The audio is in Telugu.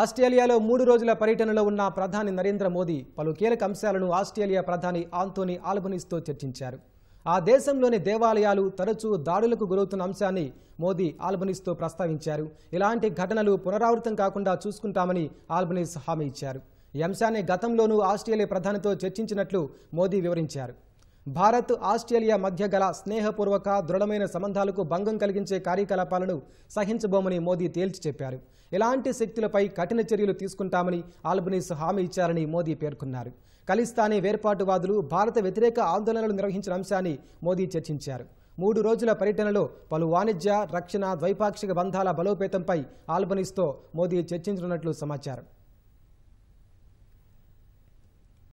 ఆస్ట్రేలియాలో మూడు రోజుల పర్యటనలో ఉన్న ప్రధాని నరేంద్ర మోదీ పలు కీలక అంశాలను ఆస్ట్రేలియా ప్రధాని ఆంటోనీ ఆల్బనీస్తో చర్చించారు ఆ దేశంలోని దేవాలయాలు తరచూ దాడులకు గురవుతున్న అంశాన్ని మోదీ ఆల్బనీస్తో ప్రస్తావించారు ఇలాంటి ఘటనలు పునరావృతం కాకుండా చూసుకుంటామని ఆల్బనీస్ హామీ ఇచ్చారు ఈ అంశాన్ని గతంలోనూ ఆస్ట్రేలియా ప్రధానితో చర్చించినట్లు మోదీ వివరించారు భారత్ ఆస్ట్రేలియా మధ్య గల స్నేహపూర్వక దృఢమైన సంబంధాలకు భంగం కలిగించే కార్యకలాపాలను సహించబోమని మోదీ తేల్చి చెప్పారు ఇలాంటి శక్తులపై కఠిన చర్యలు తీసుకుంటామని ఆల్బనీస్ హామీ ఇచ్చారని మోదీ పేర్కొన్నారు ఖలిస్తానీ వేర్పాటువాదులు భారత వ్యతిరేక ఆందోళనలు నిర్వహించిన అంశాన్ని మోదీ చర్చించారు మూడు రోజుల పర్యటనలో పలు వాణిజ్య రక్షణ ద్వైపాక్షిక బంధాల బలోపేతంపై ఆల్బనీస్తో మోదీ చర్చించనున్నట్లు సమాచారం